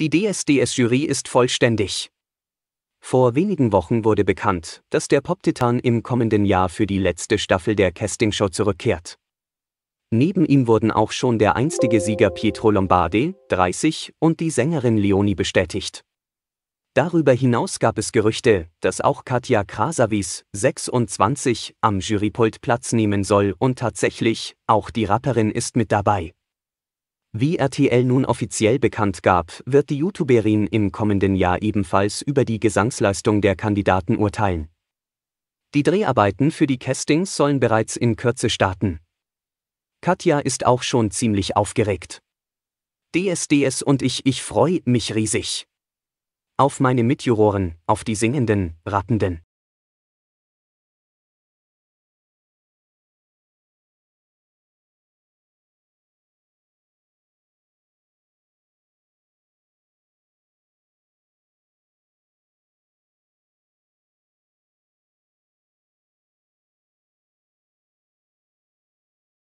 Die DSDS-Jury ist vollständig. Vor wenigen Wochen wurde bekannt, dass der Pop-Titan im kommenden Jahr für die letzte Staffel der Castingshow zurückkehrt. Neben ihm wurden auch schon der einstige Sieger Pietro Lombardi, 30, und die Sängerin Leonie bestätigt. Darüber hinaus gab es Gerüchte, dass auch Katja Krasavis, 26, am Jurypult Platz nehmen soll und tatsächlich, auch die Rapperin ist mit dabei. Wie RTL nun offiziell bekannt gab, wird die YouTuberin im kommenden Jahr ebenfalls über die Gesangsleistung der Kandidaten urteilen. Die Dreharbeiten für die Castings sollen bereits in Kürze starten. Katja ist auch schon ziemlich aufgeregt. DSDS und ich, ich freue mich riesig. Auf meine Mitjuroren, auf die Singenden, Rattenden.